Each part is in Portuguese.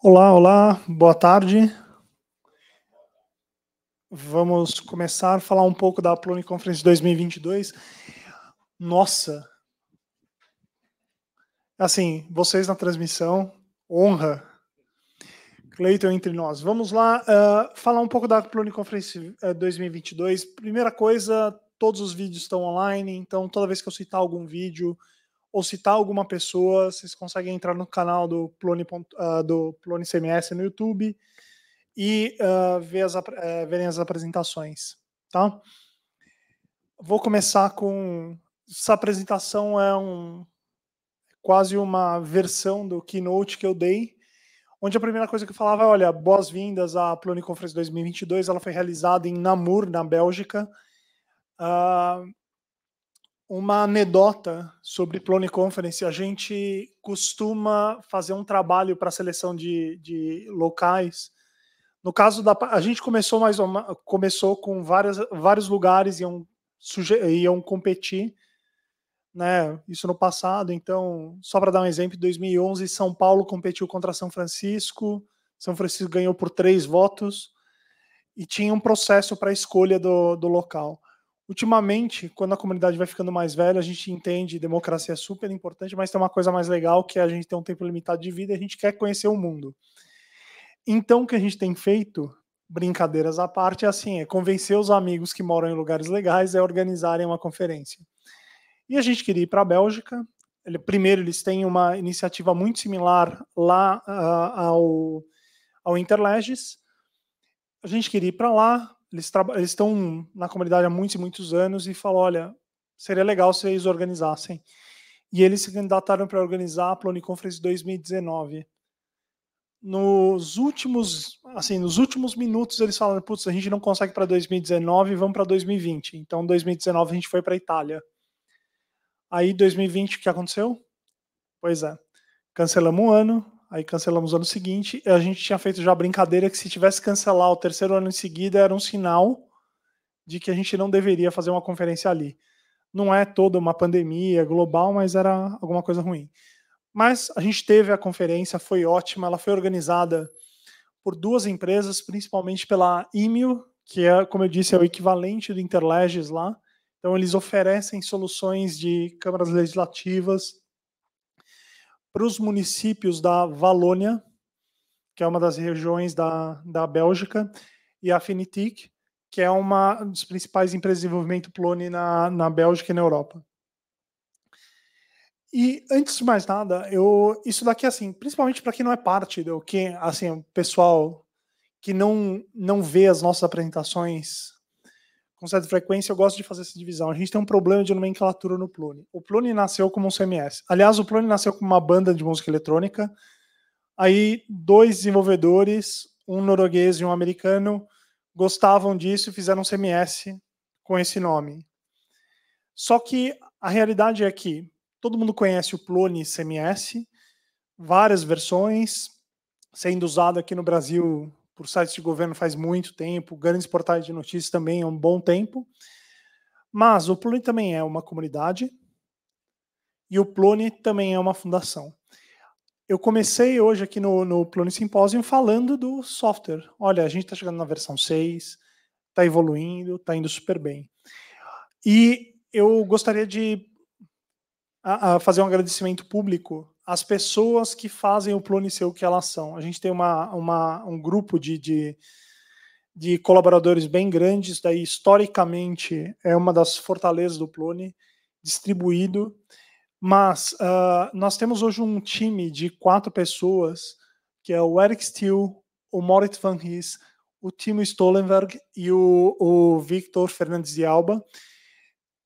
Olá, olá, boa tarde. Vamos começar a falar um pouco da Plone Conference 2022. Nossa! Assim, vocês na transmissão, honra. Cleiton entre nós. Vamos lá uh, falar um pouco da Plone Conference 2022. Primeira coisa, todos os vídeos estão online, então toda vez que eu citar algum vídeo, ou citar tá alguma pessoa, vocês conseguem entrar no canal do Plone, uh, do Plone CMS no YouTube e uh, ver as, uh, verem as apresentações, tá? Vou começar com... Essa apresentação é um quase uma versão do keynote que eu dei, onde a primeira coisa que eu falava é, olha, boas-vindas à Plone Conference 2022, ela foi realizada em Namur, na Bélgica, Uh, uma anedota sobre plone Conference. A gente costuma fazer um trabalho para a seleção de, de locais. No caso da. A gente começou mais uma, começou com várias, vários lugares iam, suje, iam competir, né? Isso no passado. Então, só para dar um exemplo, em 2011, São Paulo competiu contra São Francisco. São Francisco ganhou por três votos. E tinha um processo para a escolha do, do local. Ultimamente, quando a comunidade vai ficando mais velha, a gente entende democracia é super importante, mas tem uma coisa mais legal que é a gente tem um tempo limitado de vida e a gente quer conhecer o mundo. Então, o que a gente tem feito, brincadeiras à parte, é assim: é convencer os amigos que moram em lugares legais a organizarem uma conferência. E a gente queria ir para a Bélgica. Ele, primeiro, eles têm uma iniciativa muito similar lá uh, ao, ao Interleges. A gente queria ir para lá, eles, estão na comunidade há muitos e muitos anos e falou, olha, seria legal se eles organizassem. E eles se candidataram para organizar a Plone Conference 2019. Nos últimos, assim, nos últimos minutos eles falaram, putz, a gente não consegue para 2019, vamos para 2020. Então, 2019 a gente foi para Itália. Aí, 2020, o que aconteceu? Pois é, cancelamos um ano, aí cancelamos o ano seguinte. A gente tinha feito já a brincadeira que se tivesse cancelar o terceiro ano em seguida era um sinal de que a gente não deveria fazer uma conferência ali. Não é toda uma pandemia global, mas era alguma coisa ruim. Mas a gente teve a conferência, foi ótima. Ela foi organizada por duas empresas, principalmente pela IMIO, que é, como eu disse, é o equivalente do Interleges lá. Então, eles oferecem soluções de câmaras legislativas para os municípios da Valônia, que é uma das regiões da, da Bélgica, e a Finitic, que é uma das principais empresas de desenvolvimento Plone na, na Bélgica e na Europa. E antes de mais nada, eu isso daqui é assim, principalmente para quem não é parte do que assim, o pessoal que não não vê as nossas apresentações com certa frequência, eu gosto de fazer essa divisão. A gente tem um problema de nomenclatura no Plone. O Plone nasceu como um CMS. Aliás, o Plone nasceu como uma banda de música eletrônica. Aí, dois desenvolvedores, um norueguês e um americano, gostavam disso e fizeram um CMS com esse nome. Só que a realidade é que todo mundo conhece o Plone CMS, várias versões, sendo usado aqui no Brasil por sites de governo faz muito tempo, grandes portais de notícias também há um bom tempo. Mas o Plone também é uma comunidade e o Plone também é uma fundação. Eu comecei hoje aqui no, no Plone Symposium falando do software. Olha, a gente está chegando na versão 6, está evoluindo, está indo super bem. E eu gostaria de a, a fazer um agradecimento público as pessoas que fazem o Plone ser o que elas são. A gente tem uma, uma um grupo de, de, de, colaboradores bem grandes, daí historicamente é uma das fortalezas do Plone, distribuído, mas uh, nós temos hoje um time de quatro pessoas, que é o Eric Steele, o Moritz Van Ries, o Timo Stollenberg e o, o Victor Fernandes de Alba,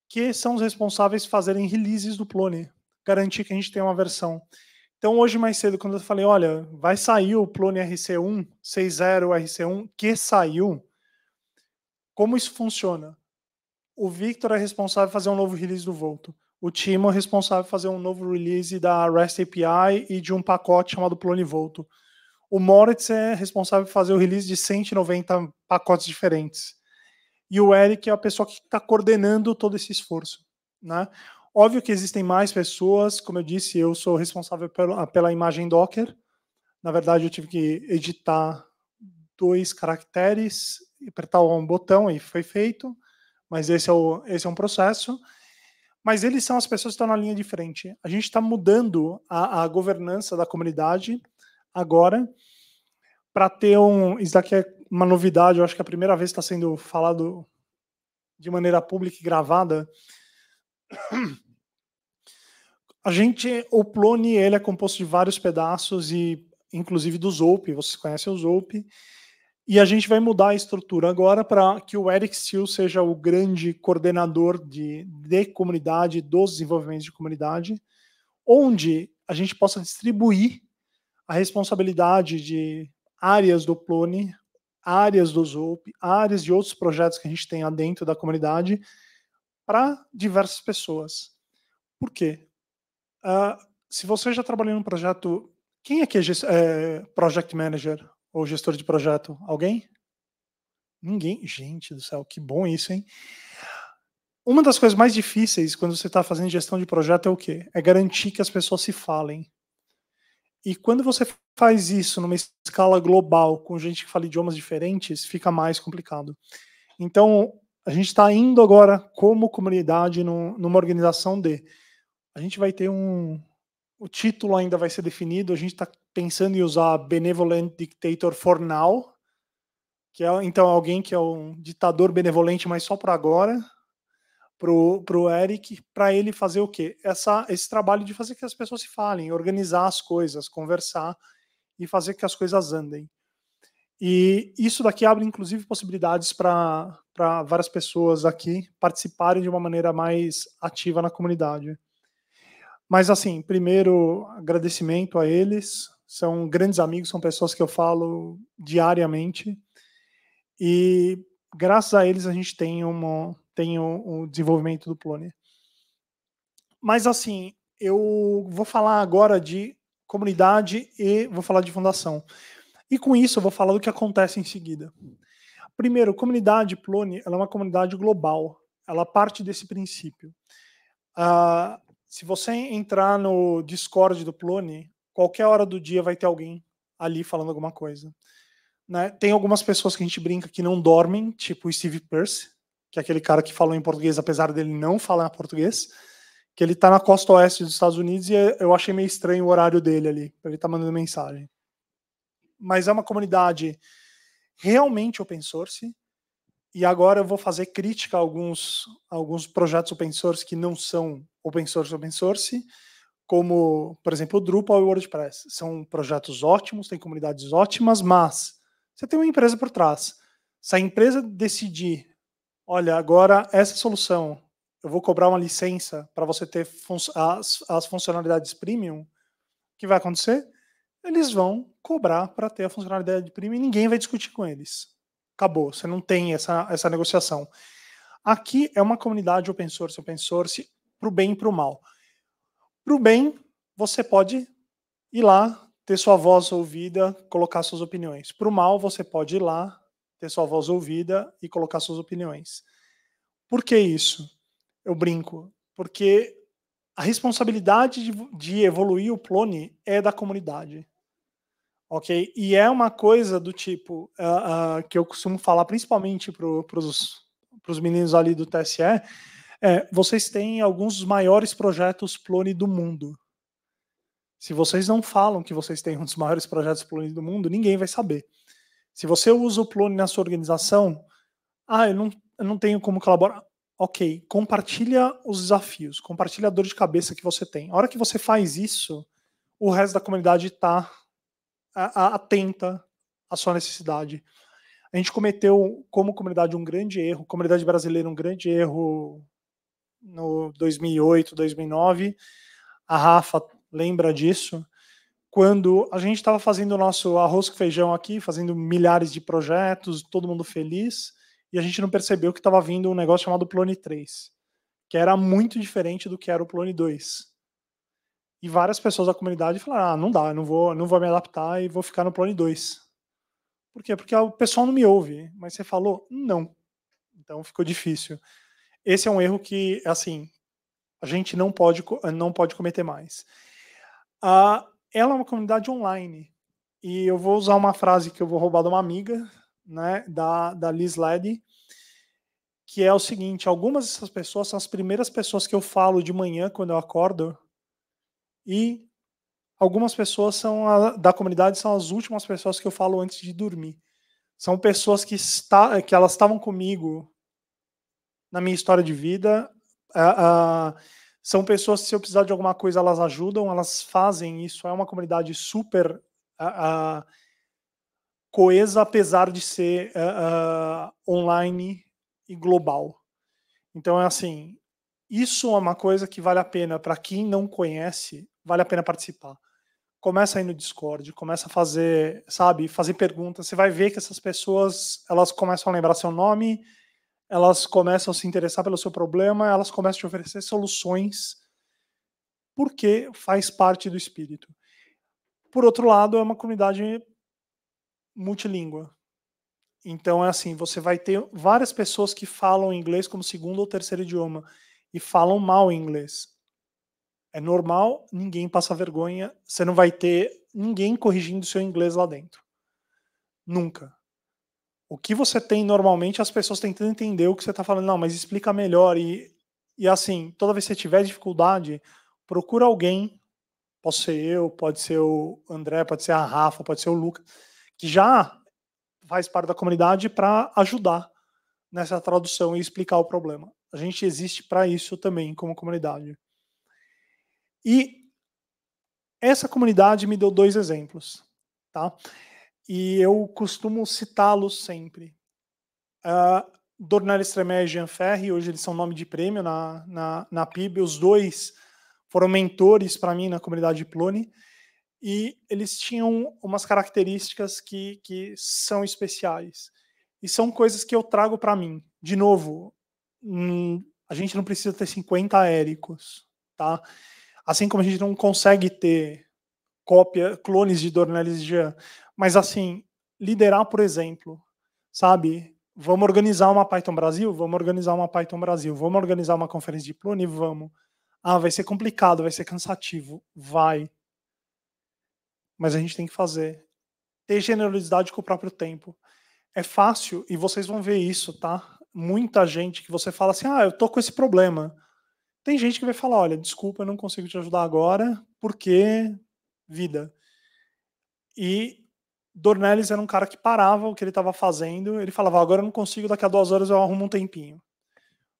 que são os responsáveis fazerem releases do Plone garantir que a gente tenha uma versão. Então, hoje mais cedo, quando eu falei, olha, vai sair o Plone RC1, 6.0 RC1, que saiu, como isso funciona? O Victor é responsável por fazer um novo release do Volto. O Timo é responsável por fazer um novo release da REST API e de um pacote chamado Plone Volto. O Moritz é responsável por fazer o release de 190 pacotes diferentes. E o Eric é a pessoa que está coordenando todo esse esforço. Né? Óbvio que existem mais pessoas, como eu disse, eu sou responsável pela, imagem Docker. Na verdade, eu tive que editar dois caracteres, apertar um botão e foi feito, mas esse é, o, esse é um processo. Mas eles são as pessoas que estão na linha de frente. A gente está mudando a, a governança da comunidade agora para ter um. Isso daqui é uma novidade, eu acho que é a primeira vez que está sendo falado de maneira pública e gravada a gente, o Plone, ele é composto de vários pedaços e inclusive do Zolp, vocês conhecem o Zolp, e a gente vai mudar a estrutura agora para que o Eric Steele seja o grande coordenador de, de comunidade, dos desenvolvimentos de comunidade, onde a gente possa distribuir a responsabilidade de áreas do Plone, áreas do Zolp, áreas de outros projetos que a gente tem dentro da comunidade, para diversas pessoas. Por quê? Uh, se você já trabalhou um projeto, quem aqui é, é project manager ou gestor de projeto? Alguém? Ninguém. Gente do céu, que bom isso, hein? Uma das coisas mais difíceis quando você está fazendo gestão de projeto é o quê? É garantir que as pessoas se falem. E quando você faz isso numa escala global, com gente que fala idiomas diferentes, fica mais complicado. Então, a gente está indo agora como comunidade no, numa organização de. A gente vai ter um. O título ainda vai ser definido. A gente está pensando em usar Benevolent Dictator for Now, que é então alguém que é um ditador benevolente, mas só para agora, pro, pro Eric, para ele fazer o quê? Essa, esse trabalho de fazer que as pessoas se falem, organizar as coisas, conversar e fazer que as coisas andem. E isso daqui abre, inclusive, possibilidades para várias pessoas aqui participarem de uma maneira mais ativa na comunidade. Mas, assim, primeiro, agradecimento a eles. São grandes amigos, são pessoas que eu falo diariamente. E, graças a eles, a gente tem, uma, tem o, o desenvolvimento do Plone. Mas, assim, eu vou falar agora de comunidade e vou falar de fundação. E com isso eu vou falar do que acontece em seguida. Primeiro, a comunidade Plone ela é uma comunidade global. Ela parte desse princípio. Uh, se você entrar no Discord do Plone, qualquer hora do dia vai ter alguém ali falando alguma coisa. Né? Tem algumas pessoas que a gente brinca que não dormem, tipo o Steve Percy, que é aquele cara que falou em português, apesar dele não falar português, que ele está na costa oeste dos Estados Unidos e eu achei meio estranho o horário dele ali, ele está mandando mensagem mas é uma comunidade realmente open source. E agora eu vou fazer crítica a alguns, alguns projetos open source que não são open source open source, como, por exemplo, o Drupal e o WordPress. São projetos ótimos, têm comunidades ótimas, mas você tem uma empresa por trás. Se a empresa decidir, olha, agora essa solução, eu vou cobrar uma licença para você ter fun as, as funcionalidades premium, o que vai acontecer? eles vão cobrar para ter a funcionalidade de prima e ninguém vai discutir com eles. Acabou, você não tem essa, essa negociação. Aqui é uma comunidade open source, open source, para o bem e para o mal. Para o bem, você pode ir lá, ter sua voz ouvida, colocar suas opiniões. Para o mal, você pode ir lá, ter sua voz ouvida e colocar suas opiniões. Por que isso? Eu brinco. Porque a responsabilidade de, de evoluir o Plone é da comunidade ok? E é uma coisa do tipo uh, uh, que eu costumo falar principalmente para os meninos ali do TSE, é, vocês têm alguns dos maiores projetos Plone do mundo. Se vocês não falam que vocês têm um dos maiores projetos Plone do mundo, ninguém vai saber. Se você usa o Plone na sua organização, ah, eu não, eu não tenho como colaborar. Ok, compartilha os desafios, compartilha a dor de cabeça que você tem. A hora que você faz isso, o resto da comunidade está atenta à sua necessidade. A gente cometeu, como comunidade, um grande erro, comunidade brasileira, um grande erro no 2008, 2009. A Rafa lembra disso. Quando a gente estava fazendo o nosso arroz com feijão aqui, fazendo milhares de projetos, todo mundo feliz, e a gente não percebeu que estava vindo um negócio chamado Plone 3, que era muito diferente do que era o Plone 2. E várias pessoas da comunidade falaram: ah, não dá, não vou, não vou me adaptar e vou ficar no Plone 2. Por quê? Porque o pessoal não me ouve, mas você falou não. Então ficou difícil. Esse é um erro que, assim, a gente não pode, não pode cometer mais. Ah, ela é uma comunidade online. E eu vou usar uma frase que eu vou roubar de uma amiga, né, da, da Liz Led, que é o seguinte: algumas dessas pessoas são as primeiras pessoas que eu falo de manhã quando eu acordo e algumas pessoas são a, da comunidade são as últimas pessoas que eu falo antes de dormir. São pessoas que, está, que elas estavam comigo na minha história de vida. Uh, uh, são pessoas que, se eu precisar de alguma coisa, elas ajudam, elas fazem isso. É uma comunidade super uh, coesa, apesar de ser online e global. Então, é assim: isso é uma coisa que vale a pena para quem não conhece vale a pena participar. Começa aí no Discord, começa a fazer, sabe, fazer perguntas. Você vai ver que essas pessoas, elas começam a lembrar seu nome, elas começam a se interessar pelo seu problema, elas começam a te oferecer soluções, porque faz parte do espírito. Por outro lado, é uma comunidade multilíngua. Então é assim, você vai ter várias pessoas que falam inglês como segundo ou terceiro idioma e falam mal inglês. É normal, ninguém passa vergonha, você não vai ter ninguém corrigindo seu inglês lá dentro. Nunca. O que você tem normalmente as pessoas tentando entender o que você está falando, não, mas explica melhor. E, e assim, toda vez que você tiver dificuldade, procura alguém, posso ser eu, pode ser o André, pode ser a Rafa, pode ser o Luca, que já faz parte da comunidade para ajudar nessa tradução e explicar o problema. A gente existe para isso também como comunidade. E essa comunidade me deu dois exemplos, tá? E eu costumo citá-los sempre. Uh, Dornelles Tremé e Jean Ferri, hoje eles são nome de prêmio na, na, na PIB, os dois foram mentores para mim na comunidade Plone, e eles tinham umas características que, que são especiais. E são coisas que eu trago para mim. De novo, hum, a gente não precisa ter 50 éricos, tá? Assim como a gente não consegue ter cópia, clones de Dornelis e Jean. Mas assim, liderar, por exemplo, sabe? Vamos organizar uma Python Brasil? Vamos organizar uma Python Brasil. Vamos organizar uma conferência de clone? Vamos. Ah, vai ser complicado, vai ser cansativo. Vai. Mas a gente tem que fazer. Ter generosidade com o próprio tempo. É fácil, e vocês vão ver isso, tá? Muita gente que você fala assim, ah, eu tô com esse problema. Tem gente que vai falar: olha, desculpa, eu não consigo te ajudar agora, porque vida. E Dornelles era um cara que parava o que ele estava fazendo, ele falava: agora eu não consigo, daqui a duas horas eu arrumo um tempinho.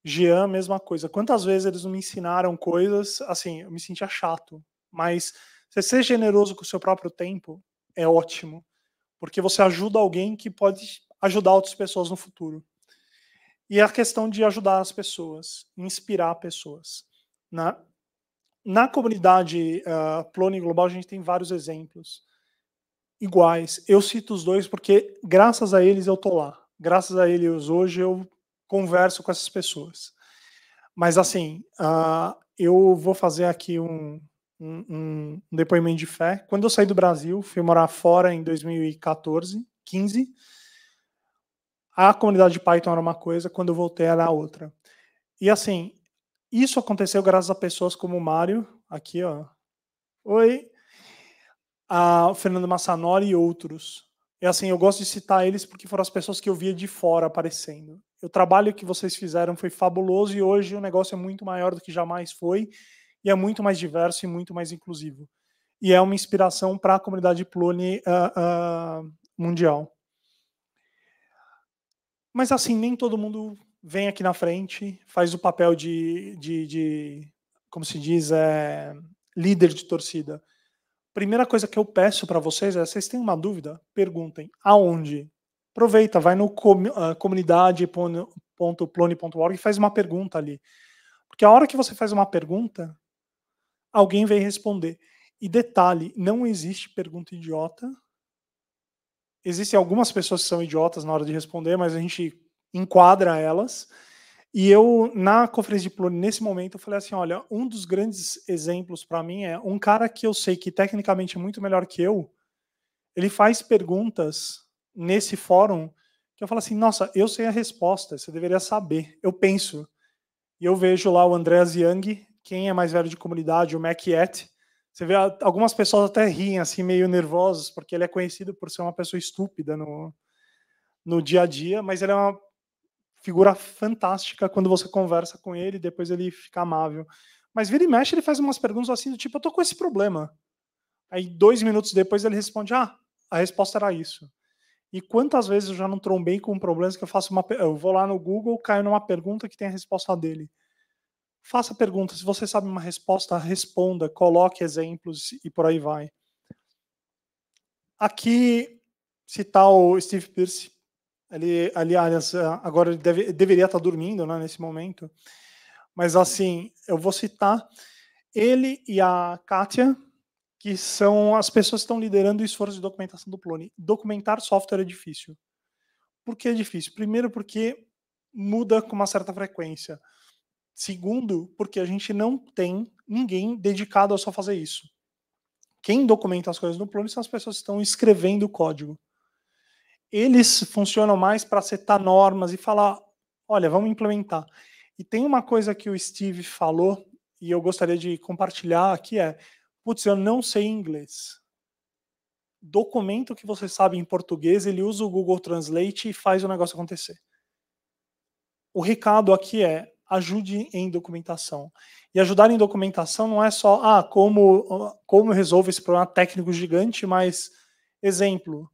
Jean, mesma coisa. Quantas vezes eles não me ensinaram coisas, assim, eu me sentia chato. Mas você ser generoso com o seu próprio tempo é ótimo, porque você ajuda alguém que pode ajudar outras pessoas no futuro. E a questão de ajudar as pessoas, inspirar pessoas. Né? Na comunidade uh, ah, Plone Global, a gente tem vários exemplos iguais. Eu cito os dois porque, graças a eles, eu tô lá. Graças a eles, hoje, eu converso com essas pessoas. Mas, assim, uh, eu vou fazer aqui um, um, um, depoimento de fé. Quando eu saí do Brasil, fui morar fora em 2014, 15 a comunidade de Python era uma coisa, quando eu voltei era outra. E assim, isso aconteceu graças a pessoas como o Mário, aqui, ó. Oi. A, o Fernando Massanori e outros. É assim, eu gosto de citar eles porque foram as pessoas que eu via de fora aparecendo. O trabalho que vocês fizeram foi fabuloso e hoje o negócio é muito maior do que jamais foi e é muito mais diverso e muito mais inclusivo. E é uma inspiração para a comunidade Plone uh, uh, mundial. Mas assim, nem todo mundo vem aqui na frente, faz o papel de, de, de como se diz, é, líder de torcida. Primeira coisa que eu peço para vocês é: vocês têm uma dúvida? Perguntem aonde. Aproveita, vai no com, uh, ah, comunidade.plone.org e faz uma pergunta ali. Porque a hora que você faz uma pergunta, alguém vem responder. E detalhe: não existe pergunta idiota existem algumas pessoas que são idiotas na hora de responder, mas a gente enquadra elas. E eu, na conferência de plano, nesse momento, eu falei assim: olha, um dos grandes exemplos para mim é um cara que eu sei que tecnicamente é muito melhor que eu, ele faz perguntas nesse fórum que eu falo assim: nossa, eu sei a resposta, você deveria saber. Eu penso. E eu vejo lá o Andreas Young, quem é mais velho de comunidade, o Mac Yeti, você vê algumas pessoas até riem, assim, meio nervosas, porque ele é conhecido por ser uma pessoa estúpida no, no dia a dia, mas ele é uma figura fantástica quando você conversa com ele, depois ele fica amável. Mas vira e mexe, ele faz umas perguntas assim do tipo, eu tô com esse problema. Aí dois minutos depois ele responde, ah, a resposta era isso. E quantas vezes eu já não trombei com problemas que eu faço uma. Eu vou lá no Google, caio numa pergunta que tem a resposta dele. Faça perguntas. Se você sabe uma resposta, responda, coloque exemplos e por aí vai. Aqui, citar tá o Steve Pierce. Ele, aliás, eh, agora ele deve, deveria estar tá dormindo né, nesse momento. Mas, assim, eu vou citar ele e a Kátia, que são as pessoas que estão liderando o esforço de documentação do Plone. Documentar software é difícil. Por que é difícil? Primeiro, porque muda com uma certa frequência. Segundo, porque a gente não tem ninguém dedicado a só fazer isso. Quem documenta as coisas no plano são as pessoas que estão escrevendo o código. Eles funcionam mais para setar normas e falar: olha, vamos implementar. E tem uma coisa que o Steve falou e eu gostaria de compartilhar aqui é: putz, eu não sei inglês. Documento que você sabe em português, ele usa o Google Translate e faz o negócio acontecer. O recado aqui é: ajude em documentação. E ajudar em documentação não é só, ah, como, como eu resolvo esse problema técnico gigante, mas, exemplo,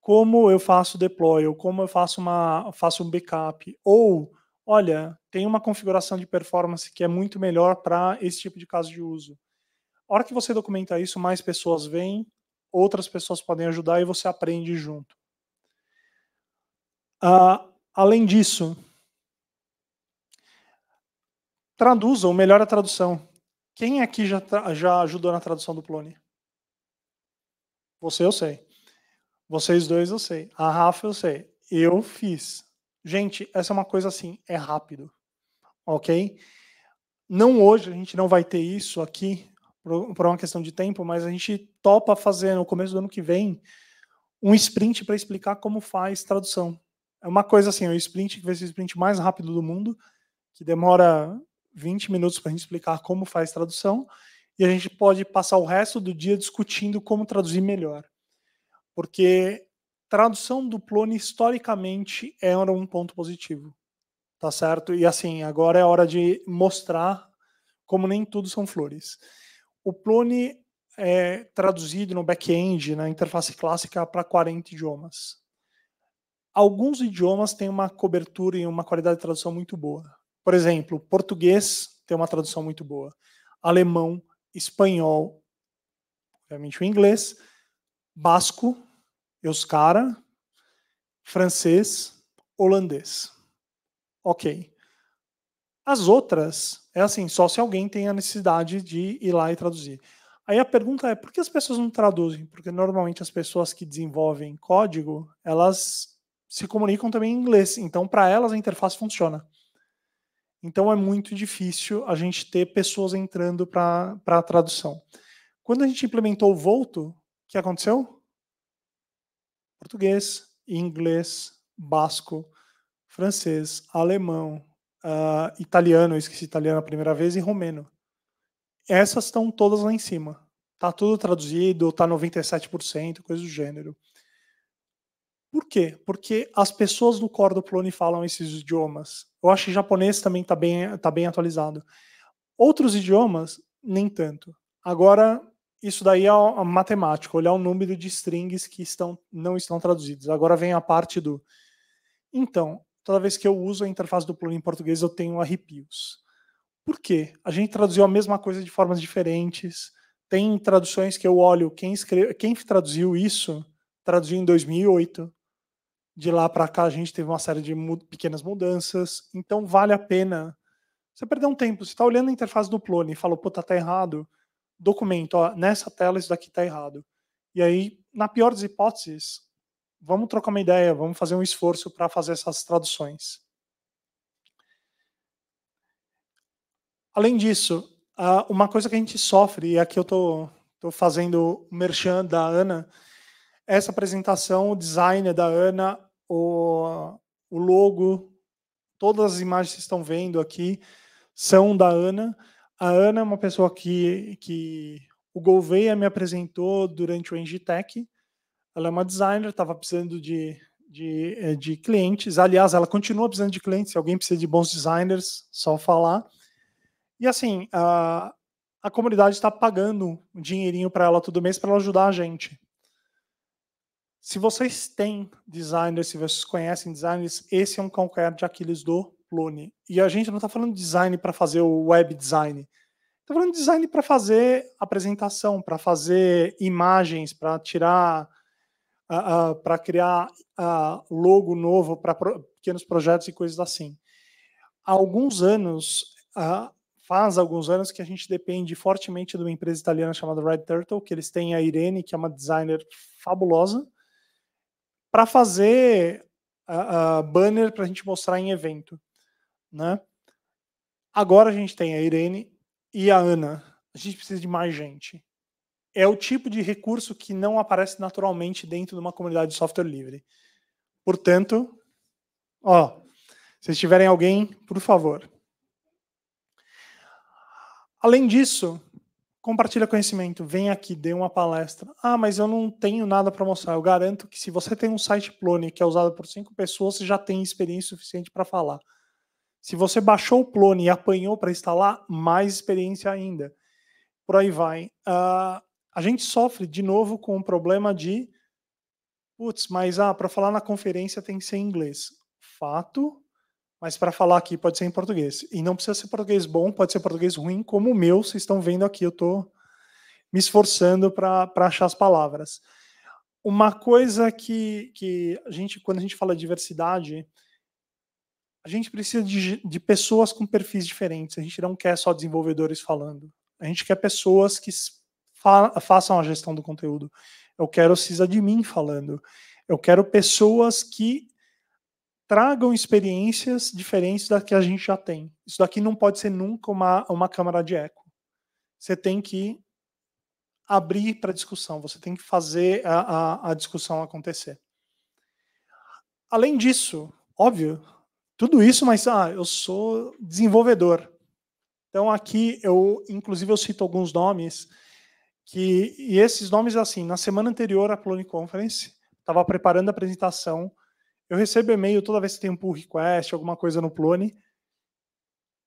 como eu faço deploy, ou como eu faço, uma, faço um backup, ou, olha, tem uma configuração de performance que é muito melhor para esse tipo de caso de uso. A hora que você documenta isso, mais pessoas vêm, outras pessoas podem ajudar e você aprende junto. Uh, além disso, Traduzam, melhor a tradução. Quem aqui já, já ajudou na tradução do Plone? Você eu sei. Vocês dois eu sei. A Rafa eu sei. Eu fiz. Gente, essa é uma coisa assim, é rápido. Ok? Não hoje, a gente não vai ter isso aqui por uma questão de tempo, mas a gente topa fazer no começo do ano que vem um sprint para explicar como faz tradução. É uma coisa assim, é o sprint que vai ser o sprint mais rápido do mundo, que demora 20 minutos para a gente explicar como faz tradução e a gente pode passar o resto do dia discutindo como traduzir melhor. Porque tradução do Plone historicamente era um ponto positivo. Tá certo? E assim, agora é hora de mostrar como nem tudo são flores. O Plone é traduzido no back-end, na interface clássica, para 40 idiomas. Alguns idiomas têm uma cobertura e uma qualidade de tradução muito boa. Por exemplo, português tem uma tradução muito boa. Alemão, espanhol, obviamente o inglês, basco, euskara, francês, holandês. Ok. As outras, é assim, só se alguém tem a necessidade de ir lá e traduzir. Aí a pergunta é, por que as pessoas não traduzem? Porque normalmente as pessoas que desenvolvem código, elas se comunicam também em inglês. Então, para elas, a interface funciona. Então é muito difícil a gente ter pessoas entrando para a tradução. Quando a gente implementou o Volto, o que aconteceu? Português, inglês, basco, francês, alemão, uh, italiano, eu esqueci italiano a primeira vez, e romeno. Essas estão todas lá em cima. Tá tudo traduzido, está 97%, coisa do gênero. Por quê? Porque as pessoas do core do Plone falam esses idiomas. Eu acho que japonês também está bem, tá bem atualizado. Outros idiomas, nem tanto. Agora, isso daí é, é matemática, olhar o número de strings que estão, não estão traduzidos. Agora vem a parte do. Então, toda vez que eu uso a interface do Plone em português, eu tenho arrepios. Por quê? A gente traduziu a mesma coisa de formas diferentes. Tem traduções que eu olho, quem, escreve, quem traduziu isso traduziu em 2008, de lá para cá a gente teve uma série de mu pequenas mudanças, então vale a pena você perder um tempo. Você está olhando a interface do Plone e falou, pô, tá, tá errado. Documento, ó, nessa tela isso daqui tá errado. E aí, na pior das hipóteses, vamos trocar uma ideia, vamos fazer um esforço para fazer essas traduções. Além disso, uma coisa que a gente sofre, e aqui eu estou fazendo o merchan da Ana, essa apresentação, o design da Ana o, o logo, todas as imagens que estão vendo aqui são da Ana. A Ana é uma pessoa que, que o Gouveia me apresentou durante o Engitech. Ela é uma designer, estava precisando de, de, eh, de clientes. Aliás, ela continua precisando de clientes. Se alguém precisa de bons designers, só falar. E assim, a, a comunidade está pagando um dinheirinho para ela todo mês para ela ajudar a gente. Se vocês têm designers, se vocês conhecem designers, esse é um calcanhar de Aquiles do Lune. E a gente não está falando design para fazer o web design. Está falando design para fazer apresentação, para fazer imagens, para tirar, uh, ah, uh, ah, para criar uh, logo novo para pro pequenos projetos e coisas assim. Há alguns anos, faz alguns anos que a gente depende fortemente de uma empresa italiana chamada Red Turtle, que eles têm a Irene, que é uma designer fabulosa, para fazer uh, uh, banner para a gente mostrar em evento. Né? Agora a gente tem a Irene e a Ana. A gente precisa de mais gente. É o tipo de recurso que não aparece naturalmente dentro de uma comunidade de software livre. Portanto, ó, se tiverem alguém, por favor. Além disso, compartilha conhecimento, vem aqui, dê uma palestra. Ah, mas eu não tenho nada para mostrar. Eu garanto que se você tem um site Plone que é usado por cinco pessoas, você já tem experiência suficiente para falar. Se você baixou o Plone e apanhou para instalar, mais experiência ainda. Por aí vai. Uh, a gente sofre de novo com o problema de, putz, mas ah, para falar na conferência tem que ser em inglês. Fato, mas para falar aqui pode ser em português. E não precisa ser português bom, pode ser português ruim, como o meu, vocês estão vendo aqui, eu estou me esforçando para achar as palavras. Uma coisa que, que a gente, quando a gente fala diversidade, a gente precisa de, de pessoas com perfis diferentes. A gente não quer só desenvolvedores falando. A gente quer pessoas que fa façam a gestão do conteúdo. Eu quero sysadmin falando. Eu quero pessoas que tragam experiências diferentes da que a gente já tem. Isso daqui não pode ser nunca uma, uma câmara de eco. Você tem que abrir para discussão, você tem que fazer a, a, a discussão acontecer. Além disso, óbvio, tudo isso, mas ah, eu sou desenvolvedor. Então aqui eu, inclusive, eu cito alguns nomes que e esses nomes assim, na semana anterior à plone Conference, estava preparando a apresentação, eu recebo e-mail toda vez que tem um pull request, alguma coisa no Plone.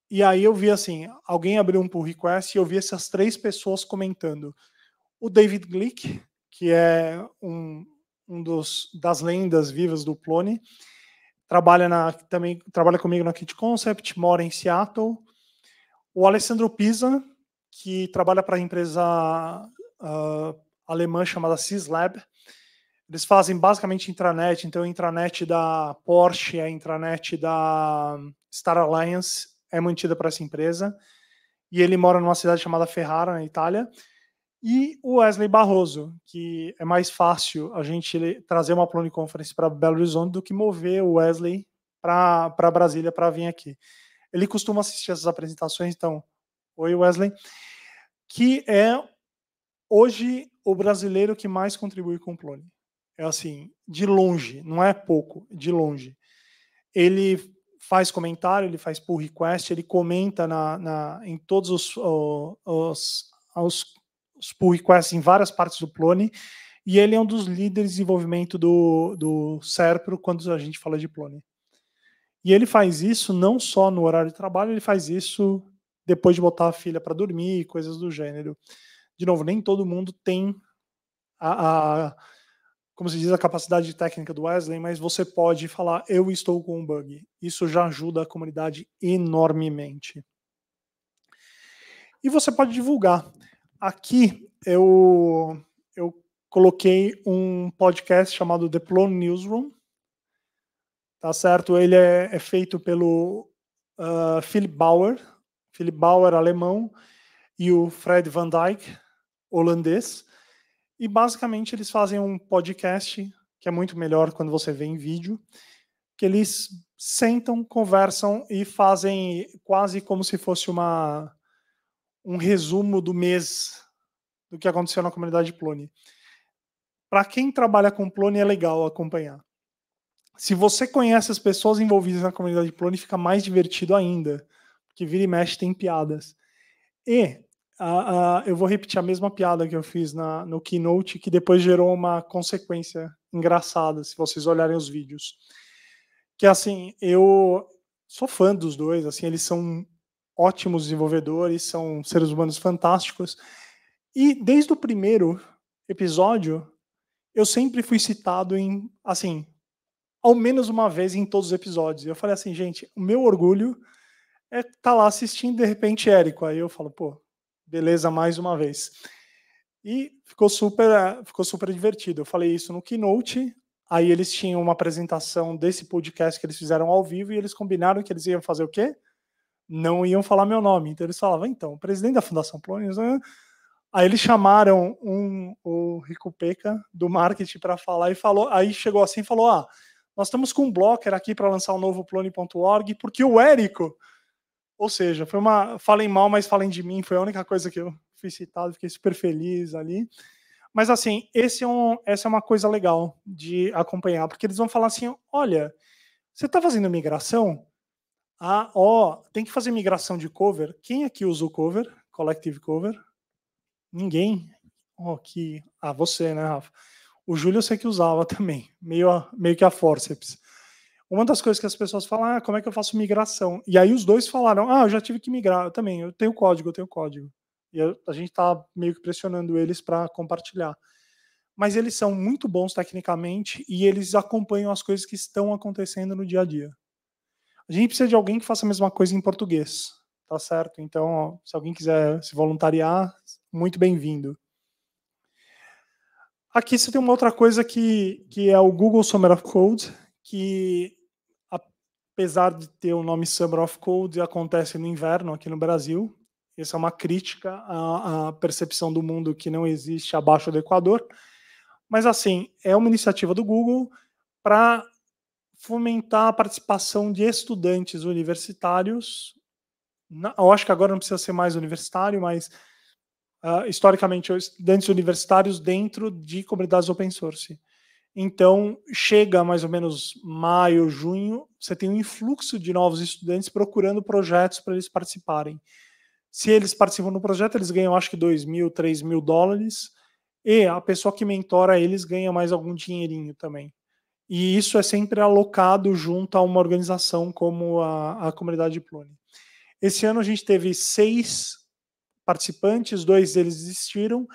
E aí eu vi assim, alguém abriu um pull request e eu vi essas três pessoas comentando. O David Glick, que é um, um dos das lendas vivas do Plone, trabalha na também trabalha comigo na Kit Concept, mora em Seattle. O Alessandro Pisa, que trabalha para a empresa uh, alemã chamada Cislab, eles fazem basicamente intranet, então a intranet da Porsche, a intranet da Star Alliance é mantida para essa empresa. E ele mora numa cidade chamada Ferrara, na Itália. E o Wesley Barroso, que é mais fácil a gente trazer uma Plone Conference para Belo Horizonte do que mover o Wesley para Brasília para vir aqui. Ele costuma assistir essas apresentações, então, oi Wesley, que é hoje o brasileiro que mais contribui com o Plone é assim, de longe, não é pouco, de longe. Ele faz comentário, ele faz pull request, ele comenta na, na em todos os, os, os, os pull requests em várias partes do Plone, e ele é um dos líderes de desenvolvimento do, do Serpro quando a gente fala de Plone. E ele faz isso não só no horário de trabalho, ele faz isso depois de botar a filha para dormir, coisas do gênero. De novo, nem todo mundo tem a, a como se diz, a capacidade técnica do Wesley, mas você pode falar: eu estou com um bug. Isso já ajuda a comunidade enormemente. E você pode divulgar. Aqui eu, eu coloquei um podcast chamado The Plone Newsroom. Tá certo? Ele é, é feito pelo uh, Philip Bauer, Philip Bauer, alemão, e o Fred Van Dijk, holandês. E basicamente eles fazem um podcast, que é muito melhor quando você vê em vídeo, que eles sentam, conversam e fazem quase como se fosse uma um resumo do mês do que aconteceu na comunidade Plone. Para quem trabalha com Plone é legal acompanhar. Se você conhece as pessoas envolvidas na comunidade Plone, fica mais divertido ainda, porque vira e mexe tem piadas. E eu vou repetir a mesma piada que eu fiz na, no keynote, que depois gerou uma consequência engraçada, se vocês olharem os vídeos. Que é assim, eu sou fã dos dois, assim, eles são ótimos desenvolvedores, são seres humanos fantásticos. E desde o primeiro episódio, eu sempre fui citado em, assim, ao menos uma vez em todos os episódios. Eu falei assim, gente, o meu orgulho é estar tá lá assistindo de repente Érico. Aí eu falo, pô, beleza mais uma vez. E ficou super, ficou super divertido. Eu falei isso no keynote. Aí eles tinham uma apresentação desse podcast que eles fizeram ao vivo e eles combinaram que eles iam fazer o quê? Não iam falar meu nome. Então eles falavam, então, o presidente da Fundação Plônios. Né? Aí eles chamaram um, o Rico Peca do marketing para falar e falou. Aí chegou assim e falou: Ah, nós estamos com um blocker aqui para lançar o um novo Plone.org, porque o Érico ou seja, foi uma. Falem mal, mas falem de mim. Foi a única coisa que eu fui citado, fiquei super feliz ali. Mas assim, esse é um, essa é uma coisa legal de acompanhar, porque eles vão falar assim: olha, você está fazendo migração? Ah, ó, tem que fazer migração de cover. Quem aqui usa o cover? Collective cover? Ninguém. Oh, que... Ah, você, né, Rafa? O Júlio eu sei que usava também, meio, a, meio que a forceps uma das coisas que as pessoas falam, ah, como é que eu faço migração? E aí os dois falaram, ah, eu já tive que migrar, eu também, eu tenho código, eu tenho código. E eu, a gente está meio que pressionando eles para compartilhar. Mas eles são muito bons tecnicamente e eles acompanham as coisas que estão acontecendo no dia a dia. A gente precisa de alguém que faça a mesma coisa em português, tá certo? Então, ó, se alguém quiser se voluntariar, muito bem-vindo. Aqui você tem uma outra coisa que, que é o Google Summer of Code, que apesar de ter o nome Summer of Cold, acontece no inverno aqui no Brasil. Essa é uma crítica à, à percepção do mundo que não existe abaixo do Equador. Mas, assim, é uma iniciativa do Google para fomentar a participação de estudantes universitários. Na, eu acho que agora não precisa ser mais universitário, mas uh, historicamente, estudantes universitários dentro de comunidades open source. Então, chega mais ou menos maio, junho, você tem um influxo de novos estudantes procurando projetos para eles participarem. Se eles participam do projeto, eles ganham acho que 2 mil, 3 mil dólares, e a pessoa que mentora eles ganha mais algum dinheirinho também. E isso é sempre alocado junto a uma organização como a, a comunidade Plone. Esse ano a gente teve seis participantes, dois deles desistiram,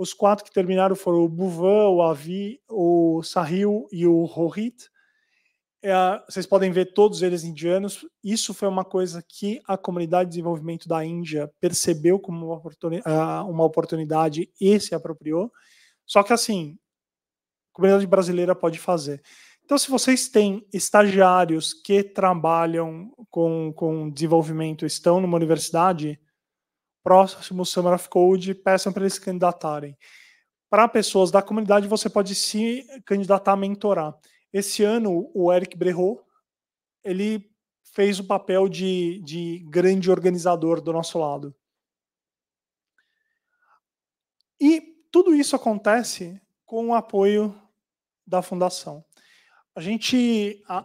os quatro que terminaram foram o Bouvan, o Avi, o Sahil e o Rohit. É, vocês podem ver todos eles indianos. Isso foi uma coisa que a comunidade de desenvolvimento da Índia percebeu como uma, oportuni ah, uma oportunidade e se apropriou. Só que, assim, a comunidade brasileira pode fazer. Então, se vocês têm estagiários que trabalham com, com desenvolvimento, estão numa universidade, próximo Summer of Code, peçam para eles se candidatarem. Para pessoas da comunidade, você pode se candidatar a mentorar. Esse ano, o Eric Brerot, ele fez o papel de, de grande organizador do nosso lado. E tudo isso acontece com o apoio da fundação. A gente, a,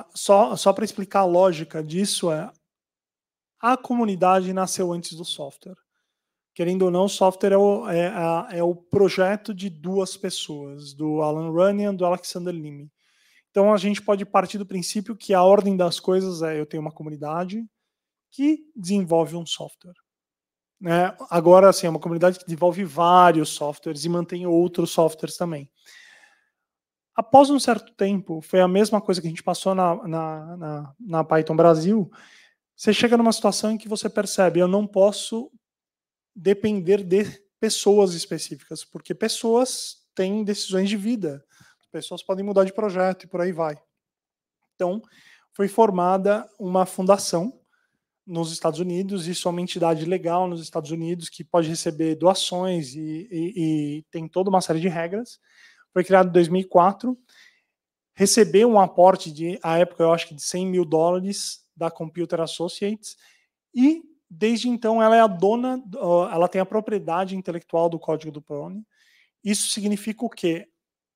a, só, só para explicar a lógica disso, é, a comunidade nasceu antes do software. Querendo ou não, o software é o, é, é o projeto de duas pessoas, do Alan Runyon e do Alexander Lime. Então a gente pode partir do princípio que a ordem das coisas é eu tenho uma comunidade que desenvolve um software. Né? Agora, assim, é uma comunidade que desenvolve vários softwares e mantém outros softwares também. Após um certo tempo, foi a mesma coisa que a gente passou na, na, na, na Python Brasil, você chega numa situação em que você percebe, eu não posso depender de pessoas específicas, porque pessoas têm decisões de vida, pessoas podem mudar de projeto e por aí vai. Então, foi formada uma fundação nos Estados Unidos, isso é uma entidade legal nos Estados Unidos que pode receber doações e, e, e tem toda uma série de regras. Foi criado em 2004, recebeu um aporte de, à época, eu acho que de 100 mil dólares da Computer Associates, e desde então ela é a dona, ela tem a propriedade intelectual do código do Plone. Isso significa o quê?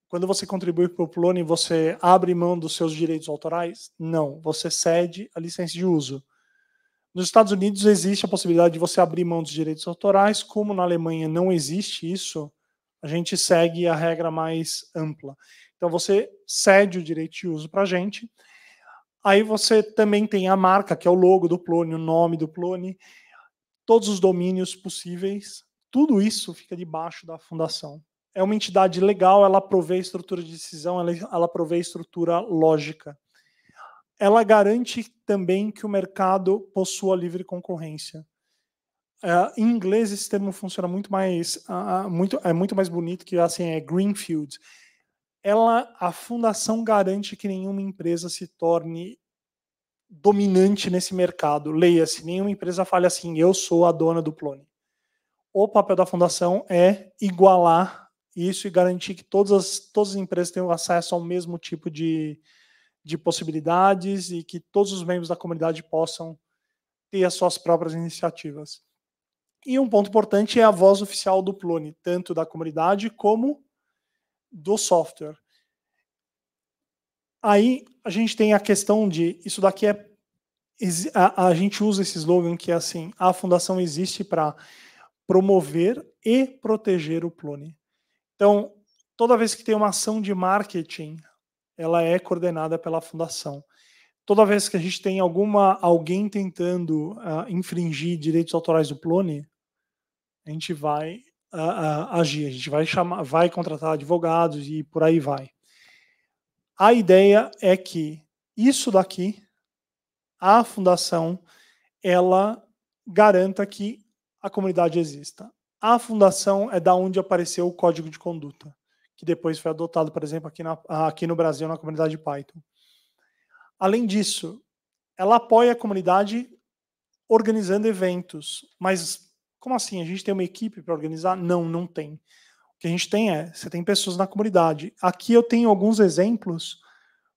Quando você contribui para o Plone, você abre mão dos seus direitos autorais? Não, você cede a licença de uso. Nos Estados Unidos existe a possibilidade de você abrir mão dos direitos autorais, como na Alemanha não existe isso, a gente segue a regra mais ampla. Então você cede o direito de uso para a gente. Aí você também tem a marca, que é o logo do Plone, o nome do Plone, todos os domínios possíveis. Tudo isso fica debaixo da fundação. É uma entidade legal, ela provê estrutura de decisão, ela, ela provê estrutura lógica. Ela garante também que o mercado possua livre concorrência. É, em inglês esse termo funciona muito mais, uh, muito, é muito mais bonito que assim é greenfield ela, a fundação garante que nenhuma empresa se torne dominante nesse mercado. Leia-se, nenhuma empresa fale assim, eu sou a dona do clone. O papel da fundação é igualar isso e garantir que todas as, todas as empresas tenham acesso ao mesmo tipo de, de possibilidades e que todos os membros da comunidade possam ter as suas próprias iniciativas. E um ponto importante é a voz oficial do Plone, tanto da comunidade como do software. Aí a gente tem a questão de isso daqui é a, a gente usa esse slogan que é assim, a fundação existe para promover e proteger o Plone. Então, toda vez que tem uma ação de marketing, ela é coordenada pela fundação. Toda vez que a gente tem alguma alguém tentando uh, infringir direitos autorais do Plone a gente vai uh, agir. A gente vai chamar, vai contratar advogados e por aí vai. A ideia é que isso daqui, a fundação, ela garanta que a comunidade exista. A fundação é da onde apareceu o código de conduta, que depois foi adotado, por exemplo, aqui, na, aqui no Brasil, na comunidade Python. Além disso, ela apoia a comunidade organizando eventos, mas como assim? A gente tem uma equipe para organizar? Não, não tem. O que a gente tem é, você tem pessoas na comunidade. Aqui eu tenho alguns exemplos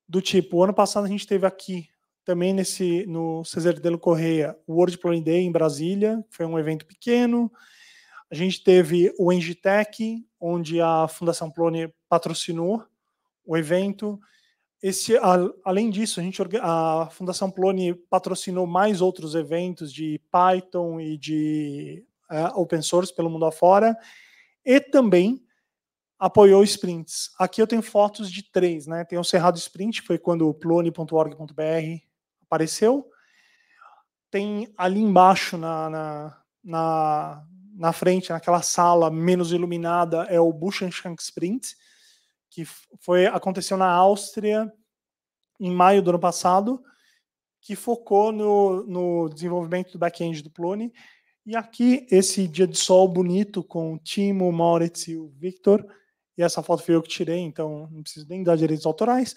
do tipo, ano passado a gente teve aqui, também nesse no Cesar Delo Correia, o World Planning Day em Brasília, foi um evento pequeno. A gente teve o Engitec, onde a Fundação Plone patrocinou o evento. Esse, a, além disso, a, gente, a Fundação Plone patrocinou mais outros eventos de Python e de uh, open source pelo mundo afora, e também apoiou sprints. Aqui eu tenho fotos de três, né? Tem o Cerrado Sprint, foi quando o plone.org.br apareceu. Tem ali embaixo, na, na, na, na, frente, naquela sala menos iluminada, é o Buschenschank Sprint, que foi aconteceu na Áustria em maio do ano passado, que focou no, no desenvolvimento do back-end do Plone e aqui, esse dia de sol bonito com o Timo, o e o Victor. E essa foto foi eu que tirei, então não preciso nem dar direitos autorais.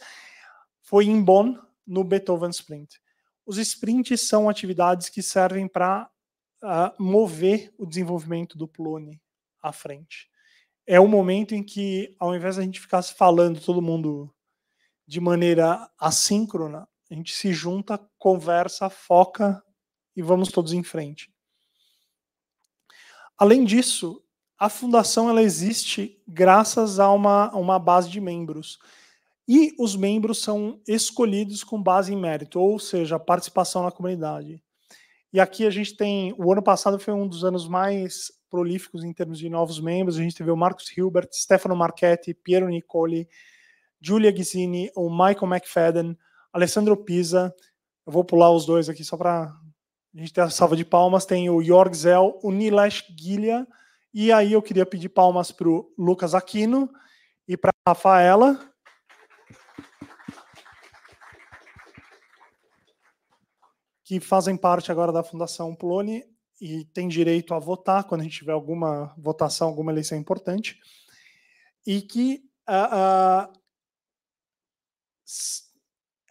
Foi em Bonn, no Beethoven Sprint. Os sprints são atividades que servem para uh, ah, mover o desenvolvimento do Plone à frente. É o um momento em que, ao invés da gente ficar falando todo mundo de maneira assíncrona, a gente se junta, conversa, foca e vamos todos em frente. Além disso, a fundação ela existe graças a uma, uma base de membros. E os membros são escolhidos com base em mérito, ou seja, participação na comunidade. E aqui a gente tem. O ano passado foi um dos anos mais prolíficos em termos de novos membros. A gente teve o Marcos Hilbert, Stefano Marchetti, Piero Nicoli, Giulia Ghisini, o Michael McFadden, Alessandro Pisa. Eu vou pular os dois aqui só para a gente tem a salva de palmas, tem o Jorg Zell, o Nilesh Guilha, e aí eu queria pedir palmas para o Lucas Aquino e para a Rafaela. Que fazem parte agora da Fundação Plone e tem direito a votar quando a gente tiver alguma votação, alguma eleição importante, e que uh, uh,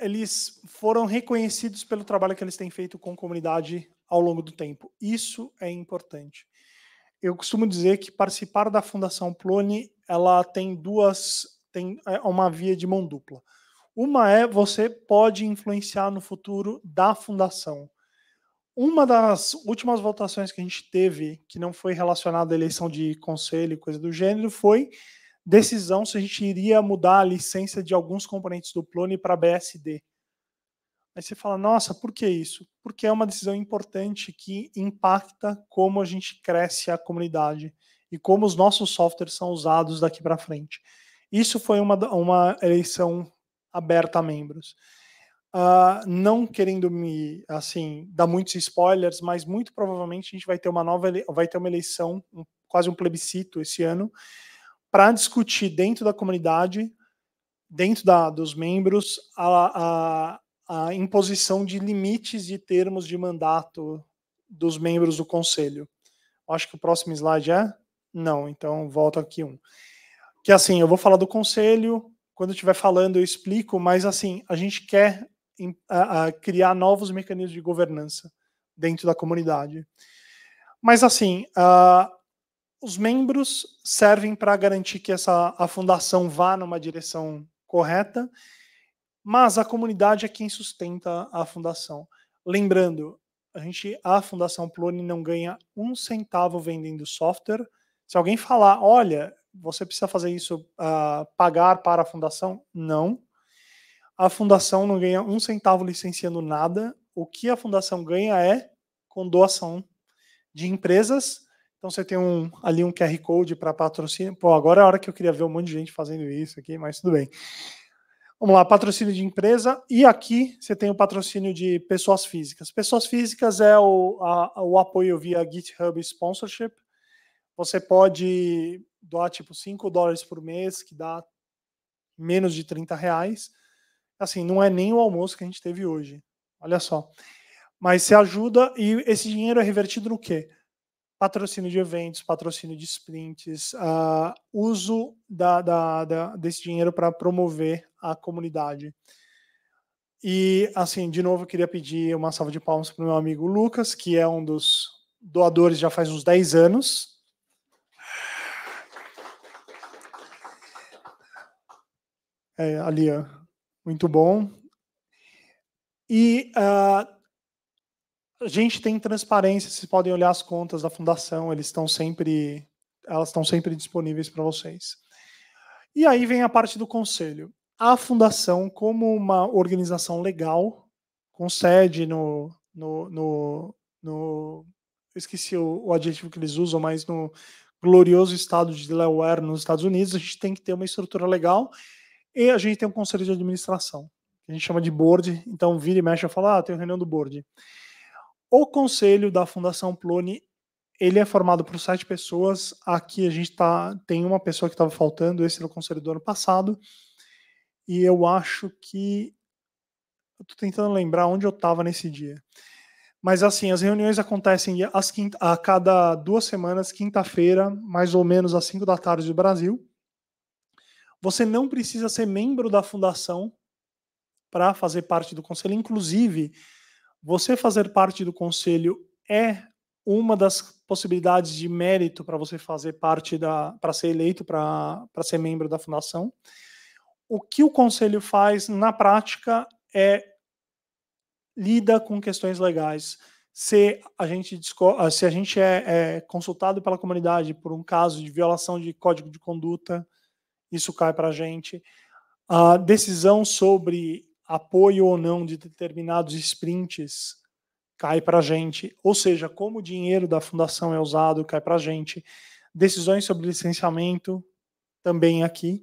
eles foram reconhecidos pelo trabalho que eles têm feito com comunidade ao longo do tempo. Isso é importante. Eu costumo dizer que participar da Fundação Plone, ela tem duas, tem é, uma via de mão dupla. Uma é você pode influenciar no futuro da fundação. Uma das últimas votações que a gente teve, que não foi relacionada à eleição de conselho e coisa do gênero, foi decisão se a gente iria mudar a licença de alguns componentes do Plone para BSD. Aí você fala, nossa, por que isso? Porque é uma decisão importante que impacta como a gente cresce a comunidade e como os nossos softwares são usados daqui para frente. Isso foi uma, uma eleição aberta a membros. Uh, não querendo me assim dar muitos spoilers, mas muito provavelmente a gente vai ter uma nova vai ter uma eleição, um, quase um plebiscito esse ano, para discutir dentro da comunidade, dentro da, dos membros, a, a, a imposição de limites e termos de mandato dos membros do conselho. Acho que o próximo slide é? Não, então volto aqui um. Que assim, eu vou falar do conselho, quando estiver falando eu explico, mas assim, a gente quer a, a criar novos mecanismos de governança dentro da comunidade. Mas assim, os membros servem para garantir que essa, a fundação vá numa direção correta, mas a comunidade é quem sustenta a fundação. Lembrando, a gente, a Fundação Plone não ganha um centavo vendendo software. Se alguém falar, olha, você precisa fazer isso, uh, pagar para a fundação, não. A fundação não ganha um centavo licenciando nada. O que a fundação ganha é com doação de empresas então você tem um, ali um QR Code para patrocínio. Pô, agora é a hora que eu queria ver um monte de gente fazendo isso aqui, mas tudo bem. Vamos lá, patrocínio de empresa. E aqui você tem o patrocínio de pessoas físicas. Pessoas físicas é o, a, o apoio via GitHub Sponsorship. Você pode doar tipo 5 dólares por mês, que dá menos de 30 reais. Assim, não é nem o almoço que a gente teve hoje. Olha só. Mas você ajuda e esse dinheiro é revertido no quê? patrocínio de eventos, patrocínio de sprints, uh, uso da, da, da, desse dinheiro para promover a comunidade. E, assim, de novo, eu queria pedir uma salva de palmas para o meu amigo Lucas, que é um dos doadores já faz uns 10 anos. É, ali, ó. muito bom. E uh, a gente tem transparência, vocês podem olhar as contas da fundação, eles estão sempre, elas estão sempre disponíveis para vocês. E aí vem a parte do conselho. A fundação, como uma organização legal, com sede no, no, no, no esqueci o, o adjetivo que eles usam, mas no glorioso estado de Delaware, nos Estados Unidos, a gente tem que ter uma estrutura legal e a gente tem um conselho de administração, que a gente chama de board. Então, vira e mexe e fala: ah, tem reunião do board. O conselho da Fundação Plone ele é formado por sete pessoas. Aqui a gente tá, tem uma pessoa que estava faltando, esse era o conselho do ano passado. E eu acho que. Eu tentando lembrar onde eu estava nesse dia. Mas assim, as reuniões acontecem quinta, a cada duas semanas, quinta-feira, mais ou menos às cinco da tarde do Brasil. Você não precisa ser membro da fundação para fazer parte do conselho. Inclusive, você fazer parte do conselho é uma das possibilidades de mérito para você fazer parte da. para ser eleito, para ser membro da fundação. O que o conselho faz na prática é lida com questões legais. Se a gente, ah, se a gente é, é consultado pela comunidade por um caso de violação de código de conduta, isso cai para a gente. A decisão sobre apoio ou não de determinados sprints cai para a gente, ou seja, como o dinheiro da fundação é usado cai para a gente, decisões sobre licenciamento também aqui,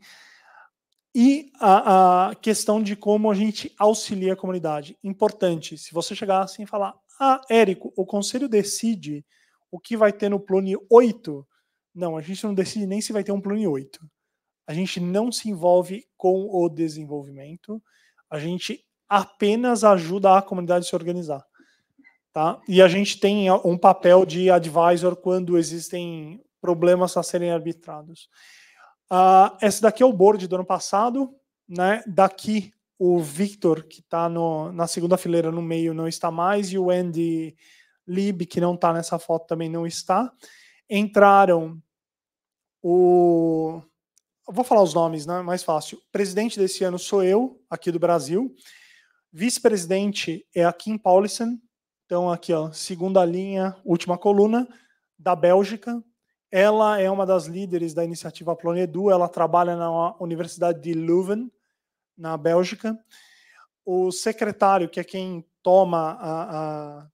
e a, a, questão de como a gente auxilia a comunidade. Importante, se você chegar assim e falar, ah, Érico, o conselho decide o que vai ter no Plone 8, não, a gente não decide nem se vai ter um Plone 8. A gente não se envolve com o desenvolvimento, a gente apenas ajuda a comunidade a se organizar. Tá? E a gente tem um papel de advisor quando existem problemas a serem arbitrados. Uh, esse daqui é o board do ano passado. Né? Daqui o Victor, que está na segunda fileira no meio, não está mais, e o Andy Lib, que não está nessa foto, também não está. Entraram o vou falar os nomes, né? Mais fácil. Presidente desse ano sou eu, aqui do Brasil. Vice-presidente é a Kim Paulissen. Então, aqui, ó, segunda linha, última coluna, da Bélgica. Ela é uma das líderes da iniciativa Planedu. Ela trabalha na Universidade de Leuven, na Bélgica. O secretário, que é quem toma a, a,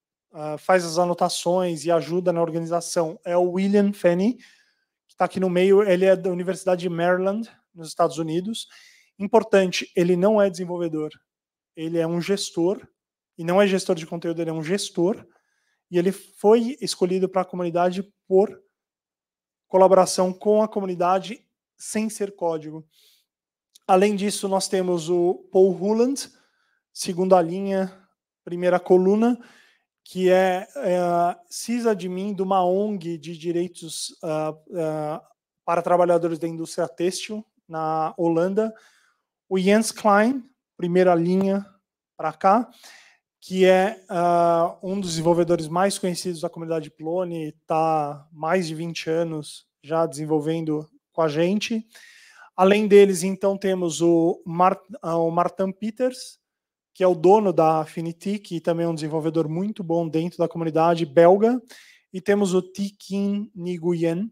a faz as anotações e ajuda na organização, é o William Fenney está aqui no meio, ele é da Universidade de Maryland, nos Estados Unidos. Importante, ele não é desenvolvedor, ele é um gestor, e não é gestor de conteúdo, ele é um gestor, e ele foi escolhido para a comunidade por colaboração com a comunidade sem ser código. Além disso, nós temos o Paul Huland, segunda linha, primeira coluna, que é, é sysadmin de uma ONG de direitos uh, uh, para trabalhadores da indústria têxtil na Holanda, o Jens Klein, primeira linha para cá, que é uh, um dos desenvolvedores mais conhecidos da comunidade Plone, está mais de 20 anos já desenvolvendo com a gente. Além deles, então, temos o, Mart, uh, o Martin Peters, que é o dono da Affinity, que também é um desenvolvedor muito bom dentro da comunidade belga. E temos o Tikin Nguyen,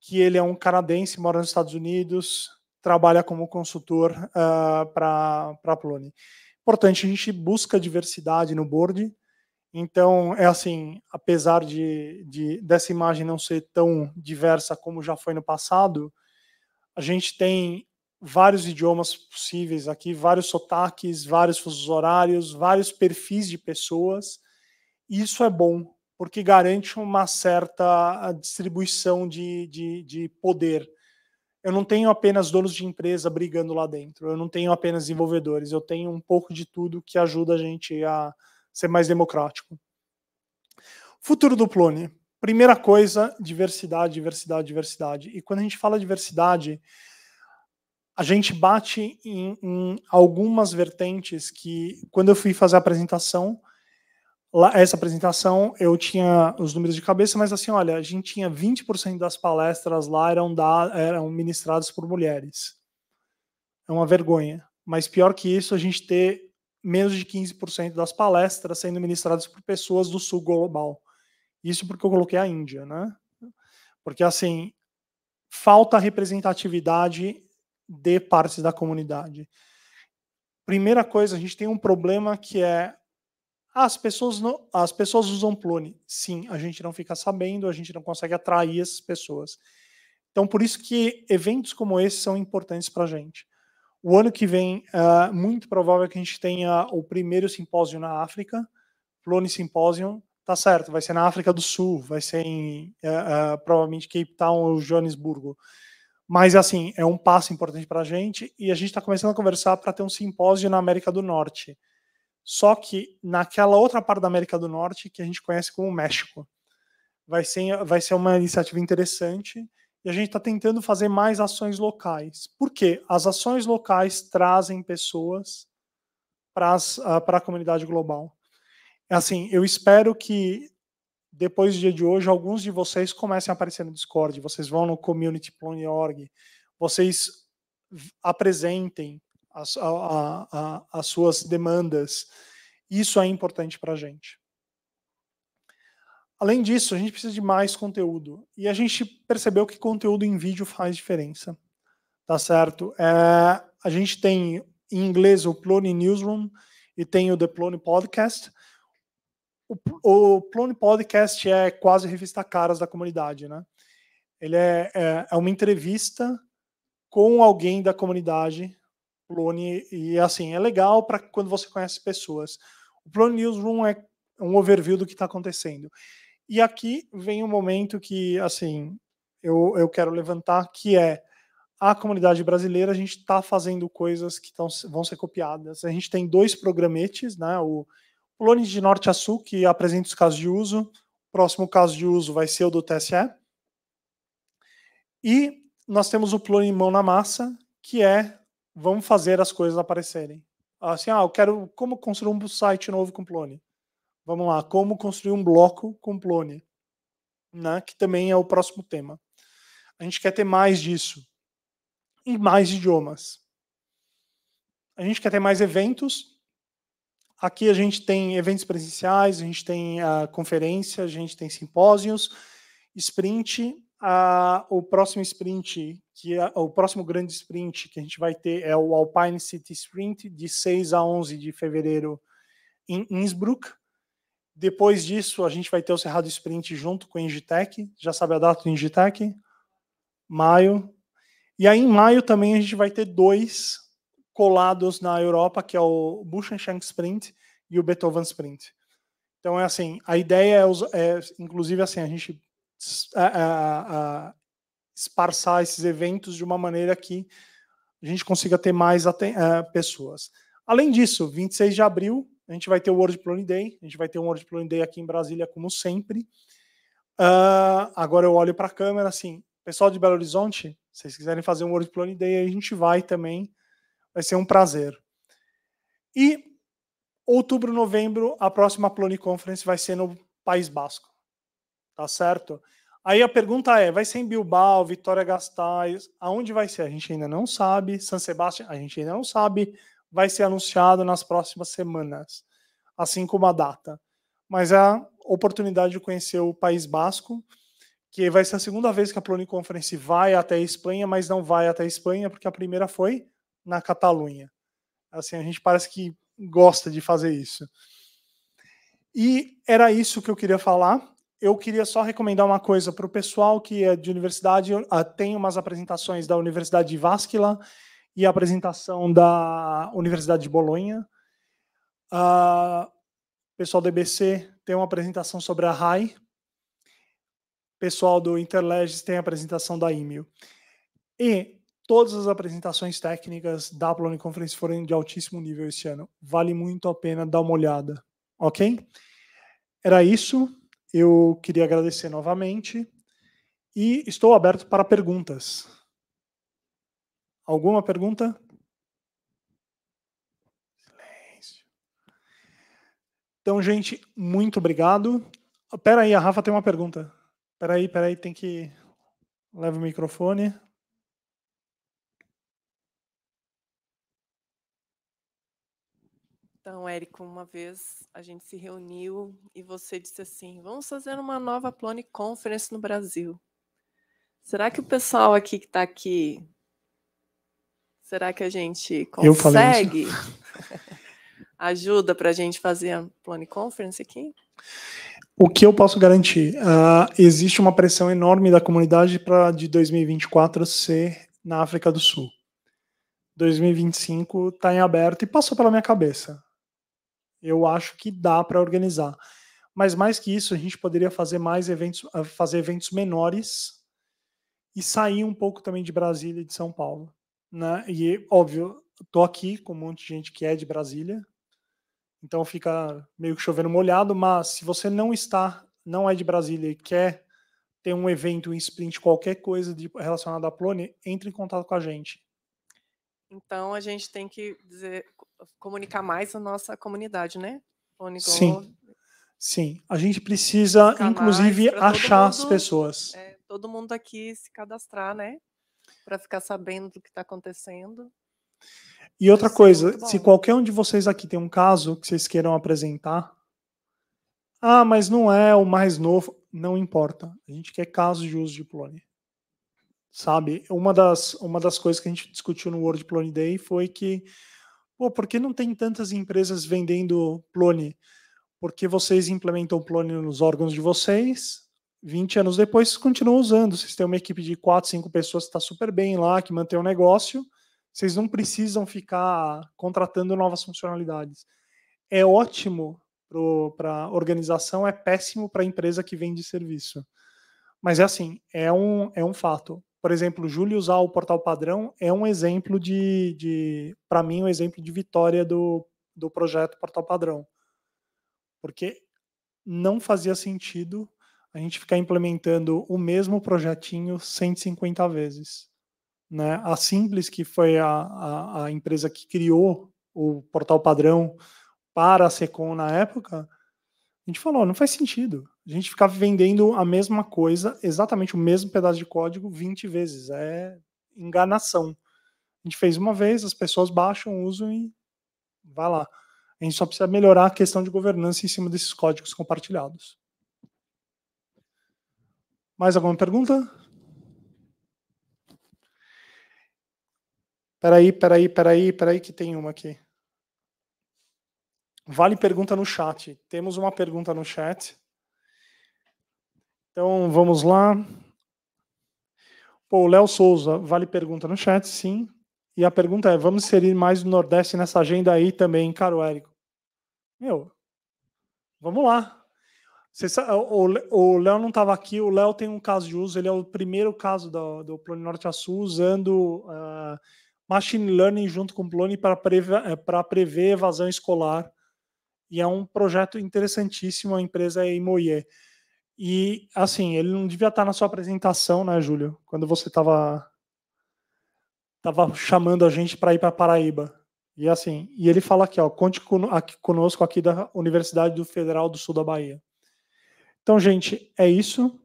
que ele é um canadense, mora nos Estados Unidos, trabalha como consultor uh, ah, para a Plone. Importante, a gente busca diversidade no board. Então, é assim, apesar de, de, dessa imagem não ser tão diversa como já foi no passado, a gente tem vários idiomas possíveis aqui, vários sotaques, vários fusos horários, vários perfis de pessoas. Isso é bom, porque garante uma certa ah, distribuição de, de, de poder. Eu não tenho apenas donos de empresa brigando lá dentro, eu não tenho apenas desenvolvedores, eu tenho um pouco de tudo que ajuda a gente a ser mais democrático. Futuro do Plone. Primeira coisa, diversidade, diversidade, diversidade. E quando a gente fala diversidade, a gente bate em, em, algumas vertentes que, quando eu fui fazer a apresentação, lá, essa apresentação eu tinha os números de cabeça, mas assim, olha, a gente tinha 20% das palestras lá eram, da, eram ministradas por mulheres. É uma vergonha. Mas pior que isso, a gente ter menos de 15% das palestras sendo ministradas por pessoas do sul global. Isso porque eu coloquei a Índia, né? Porque assim, falta representatividade de partes da comunidade. Primeira coisa, a gente tem um problema que é as pessoas não, as pessoas usam clone. Sim, a gente não fica sabendo, a gente não consegue atrair essas pessoas. Então, por isso que eventos como esse são importantes para a gente. O ano que vem, é muito provável que a gente tenha o primeiro simpósio na África, Plone Symposium, tá certo, vai ser na África do Sul, vai ser em, é, é, provavelmente, Cape Town ou Joanesburgo. Mas, assim, é um passo importante para a gente e a gente está começando a conversar para ter um simpósio na América do Norte. Só que naquela outra parte da América do Norte que a gente conhece como México. Vai ser, vai ser uma iniciativa interessante e a gente está tentando fazer mais ações locais. Por quê? As ações locais trazem pessoas para ah, a comunidade global. Assim, eu espero que depois do dia de hoje, alguns de vocês comecem a aparecer no Discord, vocês vão no community.org, vocês apresentem as, a, a, a, as suas demandas. Isso é importante para a gente. Além disso, a gente precisa de mais conteúdo. E a gente percebeu que conteúdo em vídeo faz diferença. Tá certo? É, a gente tem em inglês o Plone Newsroom e tem o The Plone Podcast o, o Plone Podcast é quase revista caras da comunidade, né? Ele é, é, é uma entrevista com alguém da comunidade Plone e assim é legal para quando você conhece pessoas. O Plone Newsroom é um overview do que está acontecendo. E aqui vem um momento que assim eu, eu quero levantar que é a comunidade brasileira, a gente está fazendo coisas que tão, vão ser copiadas. A gente tem dois programetes, né? O Clone de norte a sul, que apresenta os casos de uso. O próximo caso de uso vai ser o do TSE. E nós temos o Plone mão na massa, que é vamos fazer as coisas aparecerem. Assim, ah, eu quero como construir um site novo com Plone. Vamos lá, como construir um bloco com Plone, né? Que também é o próximo tema. A gente quer ter mais disso e mais idiomas. A gente quer ter mais eventos Aqui a gente tem eventos presenciais, a gente tem uh, conferência, a gente tem simpósios, sprint. Uh, o próximo sprint, que é, o próximo grande sprint que a gente vai ter é o Alpine City Sprint, de 6 a 11 de fevereiro em Innsbruck. Depois disso, a gente vai ter o Cerrado Sprint junto com a Ingitec. Já sabe a data do Ingitec? Maio. E aí, em maio também, a gente vai ter dois colados na Europa, que é o Buchenshank Sprint e o Beethoven Sprint. Então é assim, a ideia é, é inclusive assim, a gente a, a, esparçar esses eventos de uma maneira que a gente consiga ter mais é, pessoas. Além disso, 26 de abril, a gente vai ter o World Plone Day, a gente vai ter um World Plone Day aqui em Brasília, como sempre. Uh, agora eu olho para a câmera, assim, pessoal de Belo Horizonte, se vocês quiserem fazer um World Plone Day, a gente vai também vai ser um prazer. E outubro, novembro, a próxima Plone Conference vai ser no País Basco. Tá certo? Aí a pergunta é: vai ser em Bilbao, Vitória Gastais? Aonde vai ser? A gente ainda não sabe. San Sebastião, a gente ainda não sabe. Vai ser anunciado nas próximas semanas, assim como a data. Mas é a oportunidade de conhecer o País Basco, que vai ser a segunda vez que a Plone Conference vai até a Espanha, mas não vai até a Espanha, porque a primeira foi na Catalunha. Assim, a gente parece que gosta de fazer isso. E era isso que eu queria falar. Eu queria só recomendar uma coisa para o pessoal que é de universidade. Ah, tem umas apresentações da Universidade de Vásquila e a apresentação da Universidade de Bolonha. Uh, pessoal do EBC tem uma apresentação sobre a RAI. Pessoal do Interleges tem a apresentação da IMIL. E todas as apresentações técnicas da Plone Conference foram de altíssimo nível este ano. Vale muito a pena dar uma olhada, ok? Era isso. Eu queria agradecer novamente e estou aberto para perguntas. Alguma pergunta? Silêncio. Então, gente, muito obrigado. Espera aí, a Rafa tem uma pergunta. Espera aí, espera aí, tem que leva o microfone. Érico, uma vez a gente se reuniu e você disse assim: vamos fazer uma nova Plone Conference no Brasil. Será que o pessoal aqui que está aqui. Será que a gente consegue? ajuda para a gente fazer a Plone Conference aqui? O que eu posso garantir? Uh, existe uma pressão enorme da comunidade para de 2024 ser na África do Sul. 2025 está em aberto e passou pela minha cabeça. Eu acho que dá para organizar. Mas mais que isso, a gente poderia fazer mais eventos, ah, fazer eventos menores e sair um pouco também de Brasília e de São Paulo. Né? E, óbvio, estou aqui com um monte de gente que é de Brasília, então fica meio que chovendo molhado, mas se você não está, não é de Brasília e quer ter um evento um sprint, qualquer coisa de, relacionada à Plone, entre em contato com a gente. Então a gente tem que dizer, comunicar mais a nossa comunidade, né? Sim. Sim, a gente precisa, inclusive, achar mundo, as pessoas. É, todo mundo aqui se cadastrar, né? Para ficar sabendo do que está acontecendo. E outra Isso é coisa, é se qualquer um de vocês aqui tem um caso que vocês queiram apresentar, ah, mas não é o mais novo, não importa. A gente quer casos de uso de Plone. Sabe, uma das, uma das coisas que a gente discutiu no World Plone Day foi que Pô, por que não tem tantas empresas vendendo Plone? Porque vocês implementam Plone nos órgãos de vocês, 20 anos depois vocês continuam usando. Vocês têm uma equipe de 4, 5 pessoas que está super bem lá, que mantém o negócio. Vocês não precisam ficar contratando novas funcionalidades. É ótimo para a organização, é péssimo para a empresa que vende serviço. Mas é assim, é um, é um fato por exemplo, Júlio usar o portal padrão é um exemplo de, de para mim, um exemplo de vitória do, do projeto portal padrão. Porque não fazia sentido a gente ficar implementando o mesmo projetinho 150 vezes. Né? A Simples, que foi a, a, a empresa que criou o portal padrão para a Secom na época, a gente falou, não faz sentido a gente ficar vendendo a mesma coisa, exatamente o mesmo pedaço de código 20 vezes. É enganação. A gente fez uma vez, as pessoas baixam, usam e vai lá. A gente só precisa melhorar a questão de governança em cima desses códigos compartilhados. Mais alguma pergunta? Peraí, peraí, peraí, peraí, que tem uma aqui. Vale pergunta no chat. Temos uma pergunta no chat. Então vamos lá. Pô, o Léo Souza, vale pergunta no chat, sim. E a pergunta é: vamos inserir mais o Nordeste nessa agenda aí também, caro Érico? Meu, vamos lá. Sabe, o Léo não estava aqui, o Léo tem um caso de uso, ele é o primeiro caso do, do Plone Norte a Sul usando uh, Machine Learning junto com o Plone para prever, eh, prever evasão escolar. E é um projeto interessantíssimo, a empresa é Imoie. E, assim, ele não devia estar na sua apresentação, né, Júlio? Quando você estava tava chamando a gente para ir para Paraíba. E, assim, e ele fala aqui, ó, conte conosco aqui da Universidade do Federal do Sul da Bahia. Então, gente, é isso.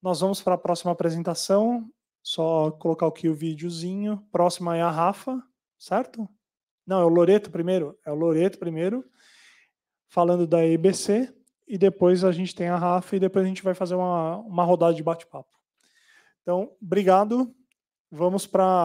Nós vamos para a próxima apresentação. Só colocar aqui o videozinho. Próxima é a Rafa, certo? Não, é o Loreto primeiro. É o Loreto primeiro, falando da EBC e depois a gente tem a Rafa e depois a gente vai fazer uma, uma rodada de bate-papo. Então, obrigado. Vamos para.